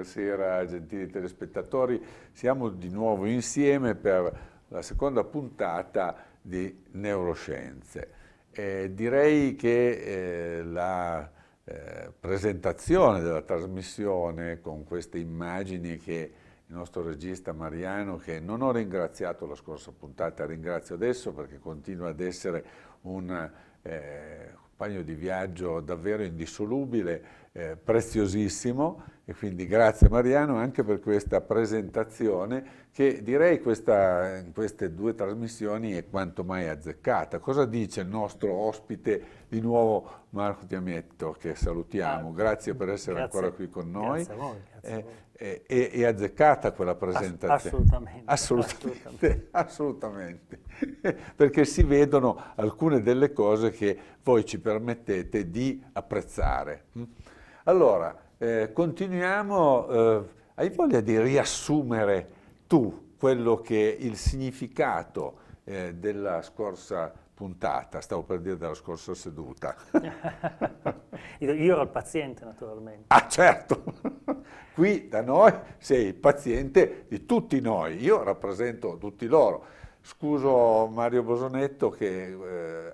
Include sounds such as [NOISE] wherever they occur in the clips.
buonasera gentili telespettatori. Siamo di nuovo insieme per la seconda puntata di Neuroscienze. Eh, direi che eh, la eh, presentazione della trasmissione con queste immagini che il nostro regista Mariano, che non ho ringraziato la scorsa puntata, ringrazio adesso perché continua ad essere un eh, compagno di viaggio davvero indissolubile, eh, preziosissimo e quindi grazie Mariano anche per questa presentazione che direi questa, in queste due trasmissioni è quanto mai azzeccata. Cosa dice il nostro ospite di nuovo Marco Diametto che salutiamo, grazie per essere grazie, ancora qui con noi. Grazie a voi. Grazie a voi. È, eh, eh, è, è, azzeccata quella presentazione. Ass assolutamente, assolutamente, assolutamente. [LAUGHS] assolutamente. Perché si vedono alcune delle cose che voi ci permettete di apprezzare. Allora, eh, continuiamo, eh, hai voglia di riassumere tu quello che è il significato eh, della scorsa puntata, stavo per dire della scorsa seduta. [LAUGHS] Io ero il paziente naturalmente. Ah certo, [LAUGHS] qui da noi sei il paziente di tutti noi, io rappresento tutti loro. Scuso Mario Bosonetto che eh,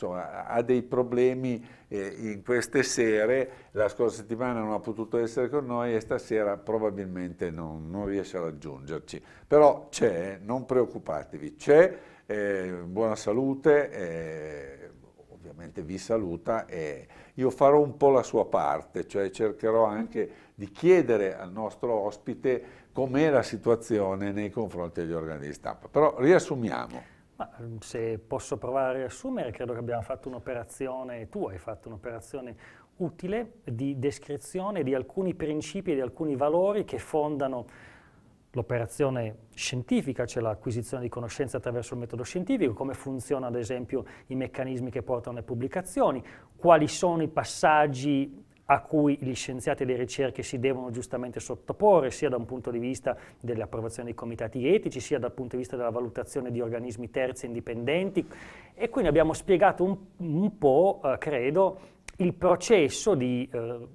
insomma, ha dei problemi eh, in queste sere, la scorsa settimana non ha potuto essere con noi e stasera probabilmente non, non riesce a raggiungerci. Però c'è, non preoccupatevi, c'è, eh, buona salute, eh, ovviamente vi saluta e io farò un po' la sua parte, cioè cercherò anche di chiedere al nostro ospite com'è la situazione nei confronti degli organi di stampa. Però riassumiamo. Ma ehm, se posso provare a riassumere, credo che abbiamo fatto un'operazione, tu hai fatto un'operazione utile di descrizione di alcuni principi e di alcuni valori che fondano l'operazione scientifica, cioè l'acquisizione di conoscenza attraverso il metodo scientifico, come funzionano ad esempio i meccanismi che portano le pubblicazioni, quali sono i passaggi a cui gli scienziati e le ricerche si devono giustamente sottoporre, sia da un punto di vista dell'approvazione dei comitati etici, sia dal punto di vista della valutazione di organismi terzi indipendenti. E quindi abbiamo spiegato un, un po', eh, credo, il processo di eh,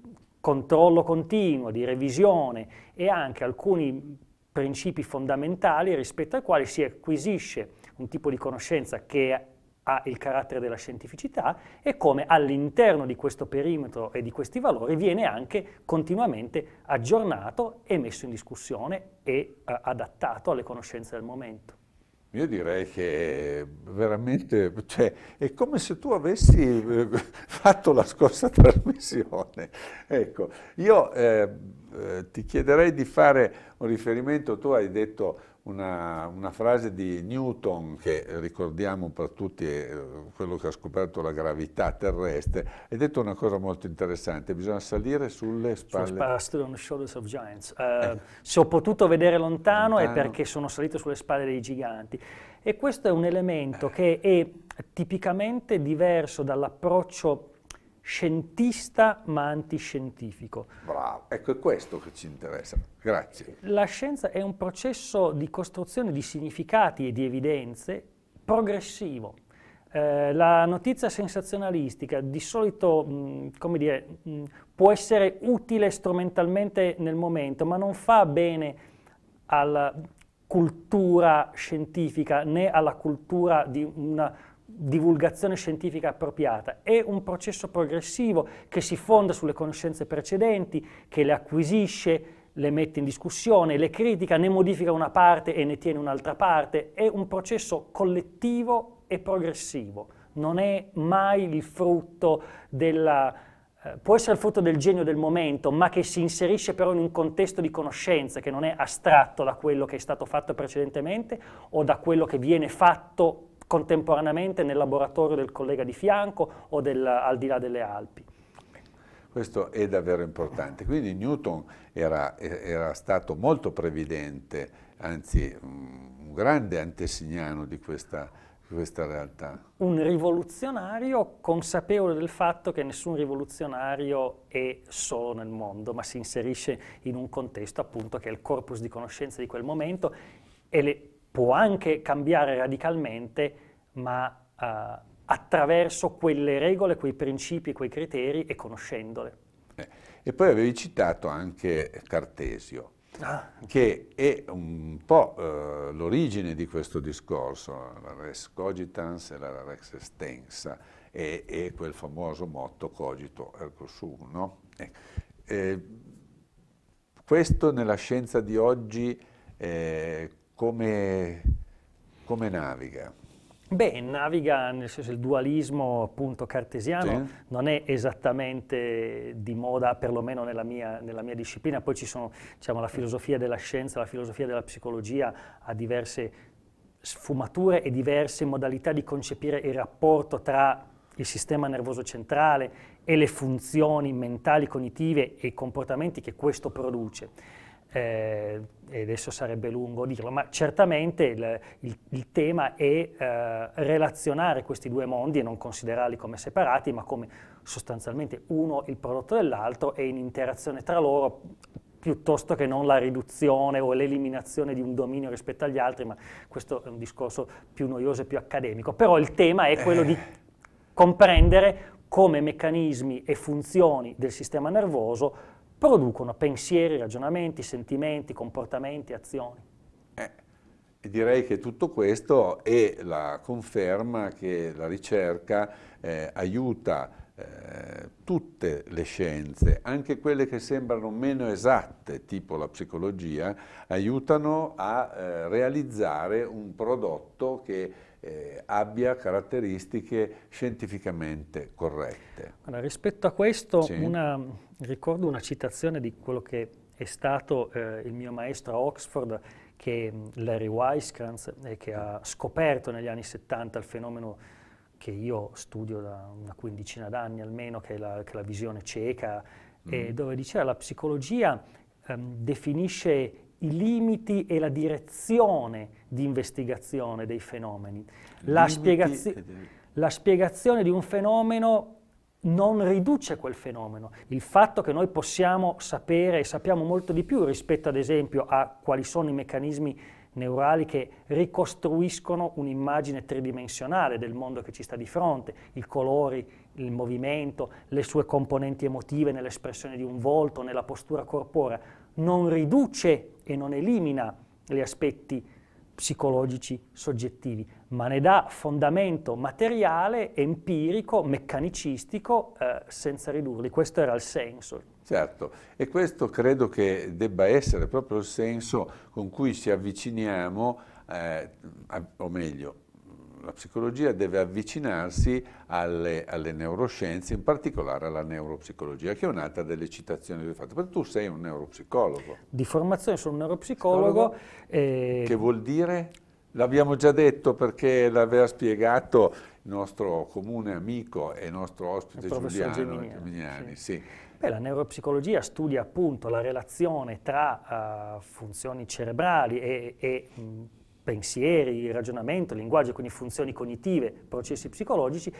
controllo continuo, di revisione e anche alcuni principi fondamentali rispetto ai quali si acquisisce un tipo di conoscenza che ha il carattere della scientificità e come all'interno di questo perimetro e di questi valori viene anche continuamente aggiornato e messo in discussione e eh, adattato alle conoscenze del momento. Io direi che veramente, cioè, è come se tu avessi eh, [LAUGHS] fatto la scorsa trasmissione. [LAUGHS] Ecco, io eh, eh, ti chiederei di fare un riferimento, tu hai detto una, una, frase di Newton che ricordiamo per tutti, eh, quello che ha scoperto la gravità terrestre, ha detto una cosa molto interessante, bisogna salire sulle spalle... Sulle on the shoulders of giants. Uh, eh. eh. Se ho potuto vedere lontano, lontano, è perché sono salito sulle spalle dei giganti. E questo è un elemento eh. che è tipicamente diverso dall'approccio scientista ma antiscientifico. Bravo, ecco è questo che ci interessa. Grazie. La scienza è un processo di costruzione di significati e di evidenze progressivo. Eh, la notizia sensazionalistica di solito mh, mm, dire, mh, mm, può essere utile strumentalmente nel momento, ma non fa bene alla cultura scientifica né alla cultura di una divulgazione scientifica appropriata, è un processo progressivo che si fonda sulle conoscenze precedenti, che le acquisisce, le mette in discussione, le critica, ne modifica una parte e ne tiene un'altra parte, è un processo collettivo e progressivo, non è mai il frutto della eh, può essere il frutto del genio del momento, ma che si inserisce però in un contesto di conoscenze che non è astratto da quello che è stato fatto precedentemente o da quello che viene fatto contemporaneamente nel laboratorio del collega di fianco o del, al di là delle Alpi. Questo è davvero importante. Quindi Newton era, era stato molto previdente, anzi un grande antesignano di questa, questa realtà. Un rivoluzionario consapevole del fatto che nessun rivoluzionario è solo nel mondo, ma si inserisce in un contesto appunto che è il corpus di conoscenza di quel momento e le può anche cambiare radicalmente, ma eh, attraverso quelle regole, quei principi, quei criteri e conoscendole. Eh, e poi avevi citato anche Cartesio, ah. che è un po' eh, l'origine di questo discorso, la res cogitans e la rex estensa, e, e quel famoso motto cogito ergo sum. No? Eh, eh, questo nella scienza di oggi eh, come, come naviga? Beh, naviga nel senso il dualismo appunto cartesiano sì. non è esattamente di moda, perlomeno nella mia, nella mia disciplina, poi ci sono diciamo, la filosofia della scienza, la filosofia della psicologia ha diverse sfumature e diverse modalità di concepire il rapporto tra il sistema nervoso centrale e le funzioni mentali, cognitive e i comportamenti che questo produce eh, e adesso sarebbe lungo dirlo, ma certamente il, il, il tema è eh, relazionare questi due mondi e non considerarli come separati, ma come sostanzialmente uno il prodotto dell'altro e in interazione tra loro piuttosto che non la riduzione o l'eliminazione di un dominio rispetto agli altri, ma questo è un discorso più noioso e più accademico. Però il tema è quello di eh. comprendere come meccanismi e funzioni del sistema nervoso producono pensieri, ragionamenti, sentimenti, comportamenti, azioni. Eh, direi che tutto questo è la conferma che la ricerca eh, aiuta eh, tutte le scienze, anche quelle che sembrano meno esatte, tipo la psicologia, aiutano a eh, realizzare un prodotto che eh, abbia caratteristiche scientificamente corrette. Allora, rispetto a questo sì. una, ricordo una citazione di quello che è stato eh, il mio maestro a Oxford, che Larry Weiskrantz, eh, che ha scoperto negli anni 70 il fenomeno che io studio da una quindicina d'anni almeno, che è la, che è la visione cieca, mm. dove diceva che la psicologia ehm, definisce i limiti e la direzione di investigazione dei fenomeni. La, spiegazio- la spiegazione di un fenomeno non riduce quel fenomeno. Il fatto che noi possiamo sapere e sappiamo molto di più rispetto ad esempio a quali sono i meccanismi neurali che ricostruiscono un'immagine tridimensionale del mondo che ci sta di fronte, i colori, il movimento, le sue componenti emotive nell'espressione di un volto, nella postura corporea, non riduce e non elimina gli aspetti psicologici soggettivi, ma ne dà fondamento materiale, empirico, meccanicistico, eh, senza ridurli. Questo era il senso. Certo, e questo credo che debba essere proprio il senso con cui ci avviciniamo, eh, a, o meglio, la psicologia deve avvicinarsi alle, alle, neuroscienze, in particolare alla neuropsicologia, che è un'altra delle citazioni che ho fatto, perché tu sei un neuropsicologo. Di formazione sono un neuropsicologo. E... Eh, che vuol dire? L'abbiamo già detto perché l'aveva spiegato il nostro comune amico e nostro ospite Giuliano Geminiani. Geminiani sì. sì. Beh, la neuropsicologia studia appunto la relazione tra uh, funzioni cerebrali e, e mh, pensieri, ragionamento, linguaggio, quindi funzioni cognitive, processi psicologici,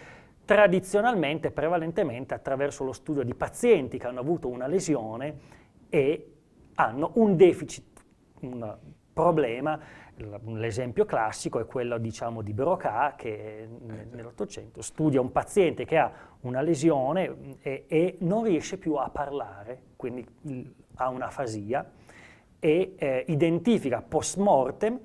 tradizionalmente, prevalentemente attraverso lo studio di pazienti che hanno avuto una lesione e hanno un deficit, un problema. L'esempio classico è quello diciamo, di Broca che eh, certo. nell'Ottocento studia un paziente che ha una lesione mm, e, e non riesce più a parlare, quindi ha una fasia e eh, identifica post mortem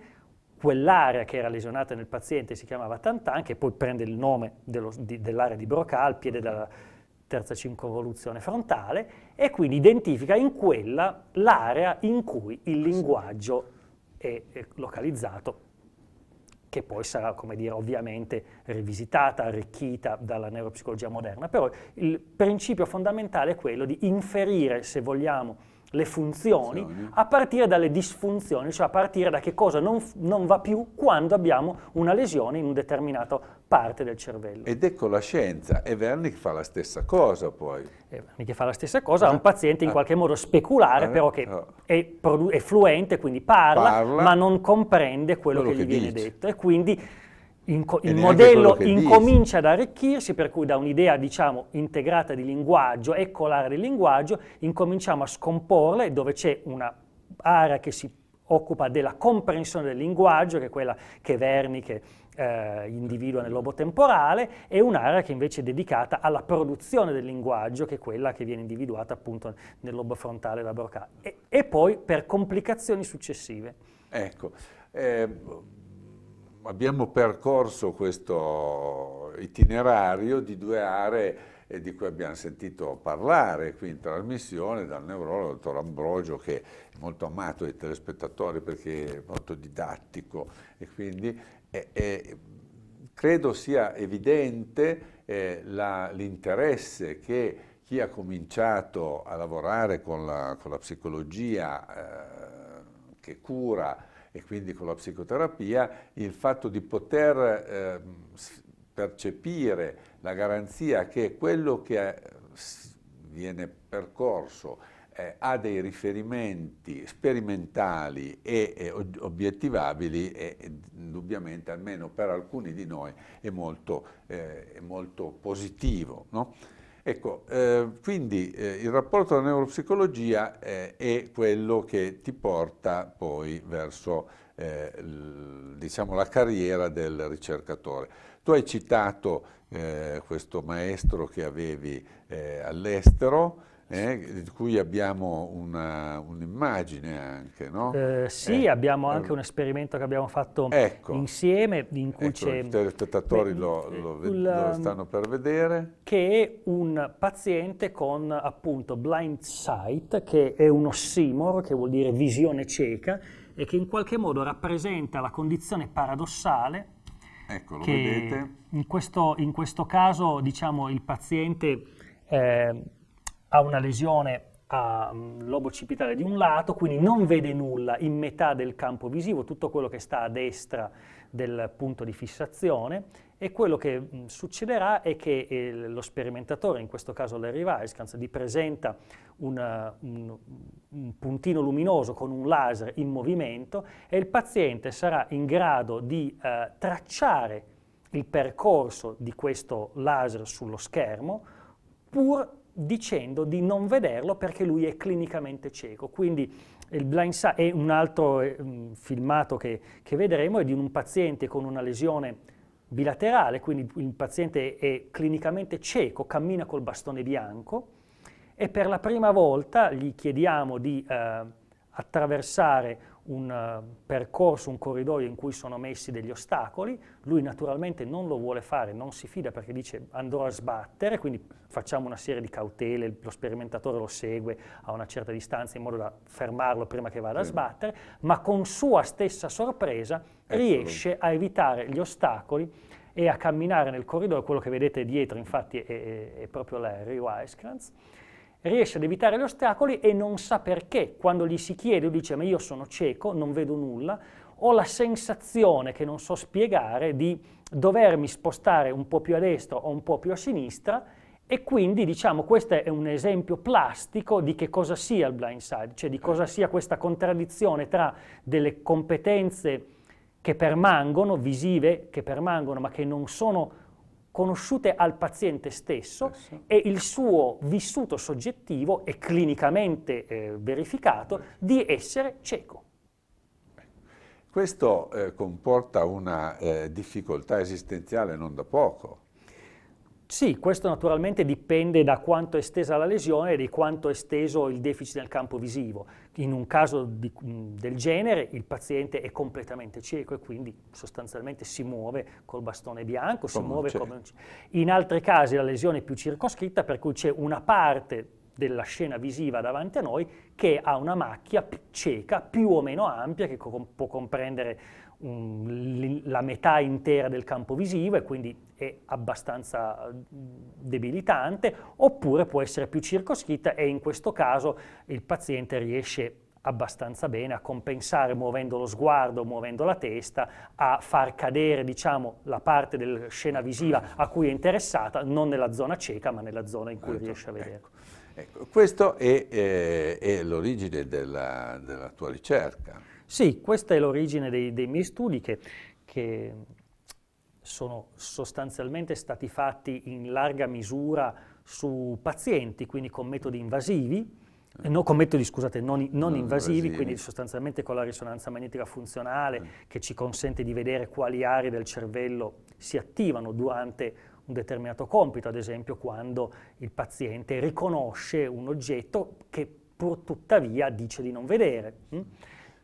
quell'area che era lesionata nel paziente si chiamava Tantan, che poi prende il nome dell'area di, dell di Broca al piede della terza circonvoluzione frontale, e quindi identifica in quella l'area in cui il linguaggio è, è localizzato, che poi sarà, come dire, ovviamente rivisitata, arricchita dalla neuropsicologia moderna, però il principio fondamentale è quello di inferire, se vogliamo, le funzioni, funzioni, a partire dalle disfunzioni, cioè a partire da che cosa non, non, va più quando abbiamo una lesione in un determinato parte del cervello. Ed ecco la scienza, e Wernicke fa la stessa cosa poi. E eh, Wernicke fa la stessa cosa ha ah, un eh. paziente in ah, qualche modo speculare, ah, però che è, è, fluente, quindi parla, parla, ma non comprende quello, quello che gli che viene dice. detto e quindi Inco- il modello incomincia dici. ad arricchirsi, per cui da un'idea diciamo integrata di linguaggio, eccolare del linguaggio, incominciamo a scomporle dove c'è un'area che si occupa della comprensione del linguaggio, che è quella che Verniche eh, individua nel lobo temporale, e un'area che invece è dedicata alla produzione del linguaggio, che è quella che viene individuata appunto nel lobo frontale da Broca, e, e poi per complicazioni successive. Ecco. Eh, abbiamo percorso questo itinerario di due aree eh, di cui abbiamo sentito parlare qui in trasmissione dal neurologo dottor Ambrogio che è molto amato dai telespettatori perché è molto didattico e quindi è, eh, è, eh, credo sia evidente eh, l'interesse che chi ha cominciato a lavorare con la, con la psicologia eh, che cura e quindi con la psicoterapia, il fatto di poter eh, percepire la garanzia che quello che è, eh, viene percorso eh, ha dei riferimenti sperimentali e, e obiettivabili e, e, indubbiamente almeno per alcuni di noi è molto, eh, è molto positivo. No? Ecco, eh, quindi eh, il rapporto alla neuropsicologia eh, è quello che ti porta poi verso eh, l, diciamo, la carriera del ricercatore. Tu hai citato eh, questo maestro che avevi eh, all'estero, eh, di cui abbiamo un'immagine un anche, no? Eh, sì, eh, abbiamo eh, anche un esperimento che abbiamo fatto ecco, insieme, in cui ecco, i telespettatori lo, lo, lo, ehm, stanno per vedere. Che è un paziente con appunto blind sight, che è un ossimoro, che vuol dire visione cieca, e che in qualche modo rappresenta la condizione paradossale Ecco, lo vedete. In questo, in questo caso, diciamo, il paziente... Eh, ha una lesione a mm, lobo occipitale di un lato, quindi non vede nulla in metà del campo visivo, tutto quello che sta a destra del punto di fissazione e quello che mm, succederà è che eh, lo sperimentatore, in questo caso Larry Weiskans, gli presenta una, mm, un, un, puntino luminoso con un laser in movimento e il paziente sarà in grado di eh, tracciare il percorso di questo laser sullo schermo pur dicendo di non vederlo perché lui è clinicamente cieco. Quindi il blind sight è un altro eh, mm, filmato che, che vedremo, è di un paziente con una lesione bilaterale, quindi il paziente è clinicamente cieco, cammina col bastone bianco e per la prima volta gli chiediamo di eh, attraversare un eh, percorso, un corridoio in cui sono messi degli ostacoli, lui naturalmente non lo vuole fare, non si fida perché dice andrò a sbattere, quindi facciamo una serie di cautele, lo sperimentatore lo segue a una certa distanza in modo da fermarlo prima che vada sì. a sbattere, ma con sua stessa sorpresa Eccolo. riesce a evitare gli ostacoli e a camminare nel corridoio, quello che vedete dietro infatti è, è, è proprio Larry Weiskrantz, riesce ad evitare gli ostacoli e non sa perché. Quando gli si chiede, dice ma io sono cieco, non vedo nulla, ho la sensazione che non so spiegare di dovermi spostare un po' più a destra o un po' più a sinistra e quindi diciamo questo è un esempio plastico di che cosa sia il blind side, cioè di cosa sia questa contraddizione tra delle competenze che permangono, visive, che permangono ma che non sono conosciute al paziente stesso eh, sì. e il suo vissuto soggettivo e clinicamente eh, verificato di essere cieco. Questo eh, comporta una eh, difficoltà esistenziale non da poco, sì, questo naturalmente dipende da quanto è estesa la lesione e di quanto è esteso il deficit nel campo visivo. In un caso di, del genere il paziente è completamente cieco e quindi sostanzialmente si muove col bastone bianco, come si muove come un In altri casi la lesione è più circoscritta per cui c'è una parte della scena visiva davanti a noi che ha una macchia cieca più o meno ampia che co- può comprendere un, la metà intera del campo visivo e quindi è abbastanza debilitante, oppure può essere più circoscritta e in questo caso il paziente riesce abbastanza bene a compensare muovendo lo sguardo, muovendo la testa, a far cadere diciamo, la parte della scena visiva a cui è interessata, non nella zona cieca ma nella zona in cui ecco, riesce a vedere. Ecco. Ecco, questo è, è, eh, è l'origine della, della tua ricerca. Sì, questa è l'origine dei, dei miei studi che, che, sono sostanzialmente stati fatti in larga misura su pazienti, quindi con metodi invasivi, eh, eh no, con metodi scusate, non, non, non invasivi, invasivi, quindi sostanzialmente con la risonanza magnetica funzionale mm. che ci consente di vedere quali aree del cervello si attivano durante un determinato compito, ad esempio quando il paziente riconosce un oggetto che pur tuttavia dice di non vedere. Mm?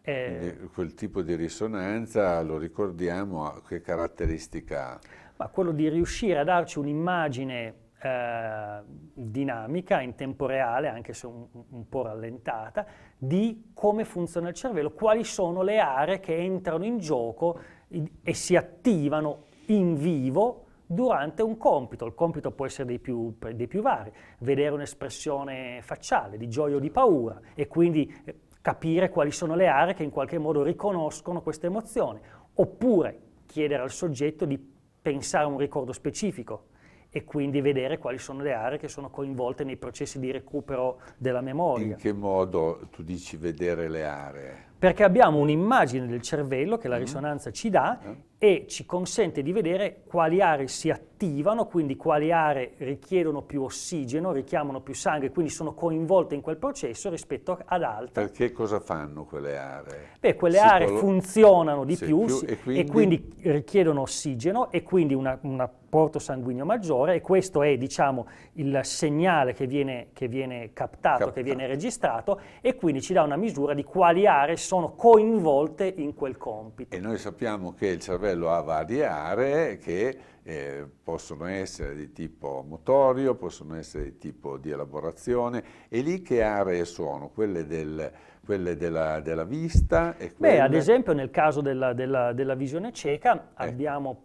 Eh, quel tipo di risonanza, lo ricordiamo, che caratteristica ha? Ma quello di riuscire a darci un'immagine eh, dinamica, in tempo reale, anche se un, un po' rallentata, di come funziona il cervello, quali sono le aree che entrano in gioco e si attivano in vivo durante un compito. Il compito può essere dei più, dei più, vari, vedere un'espressione facciale di gioia o di paura e quindi eh, capire quali sono le aree che in qualche modo riconoscono questa emozione, oppure chiedere al soggetto di pensare a un ricordo specifico, e quindi vedere quali sono le aree che sono coinvolte nei processi di recupero della memoria. In che modo tu dici vedere le aree? Perché abbiamo un'immagine del cervello che la mm. risonanza ci dà mm. e ci consente di vedere quali aree si attivano, quindi quali aree richiedono più ossigeno, richiamano più sangue, quindi sono coinvolte in quel processo rispetto ad altre. Perché cosa fanno quelle aree? Beh, quelle Psicolo... aree funzionano di più, più, e, quindi... e quindi richiedono ossigeno e quindi una, una trasporto sanguigno maggiore e questo è diciamo, il segnale che viene, che viene captato, captato, che viene registrato e quindi ci dà una misura di quali aree sono coinvolte in quel compito. E noi sappiamo che il cervello ha varie aree che eh, possono essere di tipo motorio, possono essere di tipo di elaborazione e lì che aree sono? Quelle del quelle della, della, vista? E quelle... Beh, ad esempio nel caso della, della, della visione cieca eh. abbiamo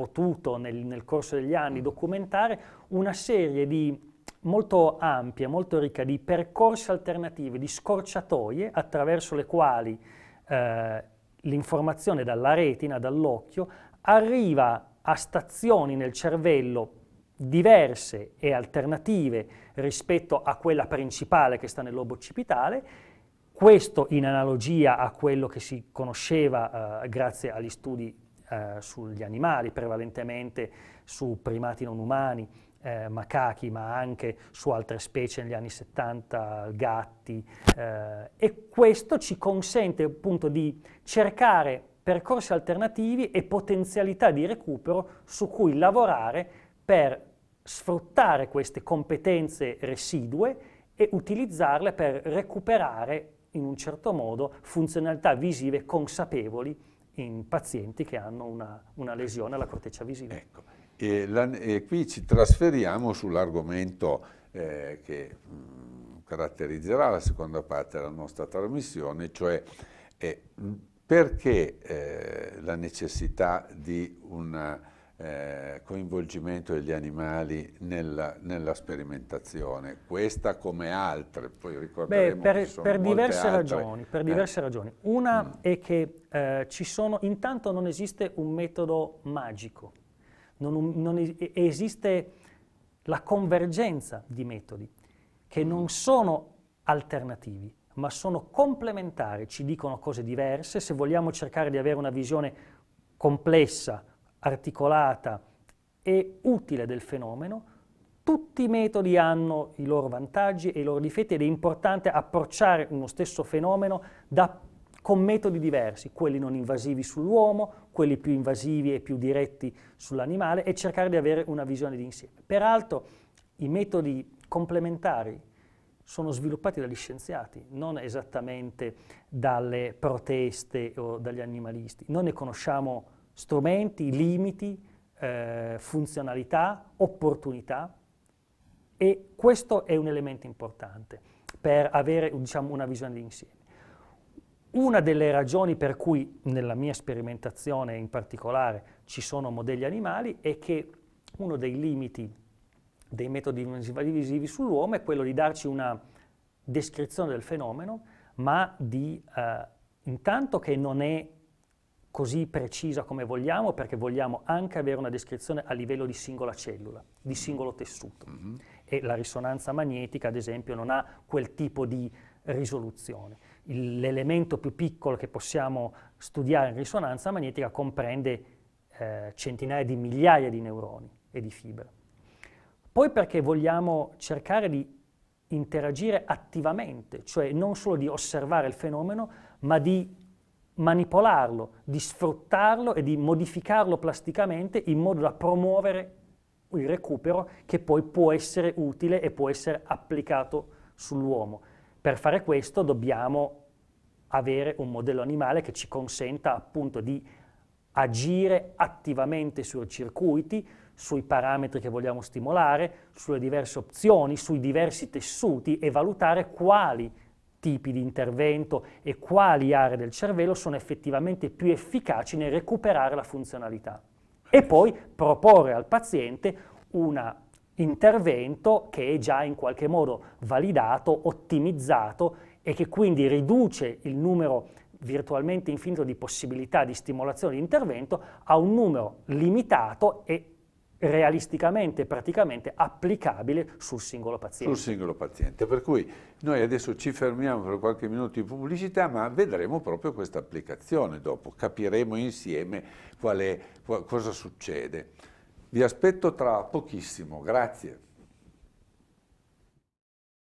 potuto nel, nel corso degli anni mm. documentare una serie di molto ampia, molto ricca di percorsi alternativi, di scorciatoie attraverso le quali eh, l'informazione dalla retina, dall'occhio, arriva a stazioni nel cervello diverse e alternative rispetto a quella principale che sta nel lobo occipitale, questo in analogia a quello che si conosceva eh, grazie agli studi eh, sugli animali, prevalentemente su primati non umani, eh, macachi, ma anche su altre specie negli anni 70, gatti, eh, e questo ci consente appunto di cercare percorsi alternativi e potenzialità di recupero su cui lavorare per sfruttare queste competenze residue e utilizzarle per recuperare in un certo modo funzionalità visive consapevoli in pazienti che hanno una, una lesione alla corteccia visiva. Ecco. E, la, e qui ci trasferiamo sull'argomento eh, che mh, mm, caratterizzerà la seconda parte della nostra trasmissione, cioè eh, perché eh, la necessità di una eh, coinvolgimento degli animali nella, nella, sperimentazione, questa come altre, poi ricorderemo Beh, per, per diverse altre. ragioni, per diverse eh. ragioni. Una mm. è che eh, ci sono, intanto non esiste un metodo magico, non, non esiste la convergenza di metodi che mm. non sono alternativi, ma sono complementari, ci dicono cose diverse, se vogliamo cercare di avere una visione complessa, articolata e utile del fenomeno, tutti i metodi hanno i loro vantaggi e i loro difetti ed è importante approcciare uno stesso fenomeno da, con metodi diversi, quelli non invasivi sull'uomo, quelli più invasivi e più diretti sull'animale e cercare di avere una visione d'insieme. Peraltro i metodi complementari sono sviluppati dagli scienziati, non esattamente dalle proteste o dagli animalisti. Noi ne conosciamo strumenti, limiti, eh, funzionalità, opportunità e questo è un elemento importante per avere diciamo, una visione d'insieme. Una delle ragioni per cui nella mia sperimentazione in particolare ci sono modelli animali è che uno dei limiti dei metodi visivi sull'uomo è quello di darci una descrizione del fenomeno, ma di eh, intanto che non è così precisa come vogliamo perché vogliamo anche avere una descrizione a livello di singola cellula, di singolo tessuto. Mm-hmm. E la risonanza magnetica, ad esempio, non ha quel tipo di risoluzione. Il, l'elemento più piccolo che possiamo studiare in risonanza magnetica comprende eh, centinaia di migliaia di neuroni e di fibre. Poi perché vogliamo cercare di interagire attivamente, cioè non solo di osservare il fenomeno, ma di manipolarlo, di sfruttarlo e di modificarlo plasticamente in modo da promuovere il recupero che poi può essere utile e può essere applicato sull'uomo. Per fare questo dobbiamo avere un modello animale che ci consenta appunto di agire attivamente sui circuiti, sui parametri che vogliamo stimolare, sulle diverse opzioni, sui diversi tessuti e valutare quali tipi di intervento e quali aree del cervello sono effettivamente più efficaci nel recuperare la funzionalità. E poi proporre al paziente un intervento che è già in qualche modo validato, ottimizzato e che quindi riduce il numero virtualmente infinito di possibilità di stimolazione di intervento a un numero limitato e realisticamente, praticamente applicabile sul singolo paziente. Sul singolo paziente, per cui noi adesso ci fermiamo per qualche minuto in pubblicità, ma vedremo proprio questa applicazione dopo, capiremo insieme qual è, cosa succede. Vi aspetto tra pochissimo, grazie.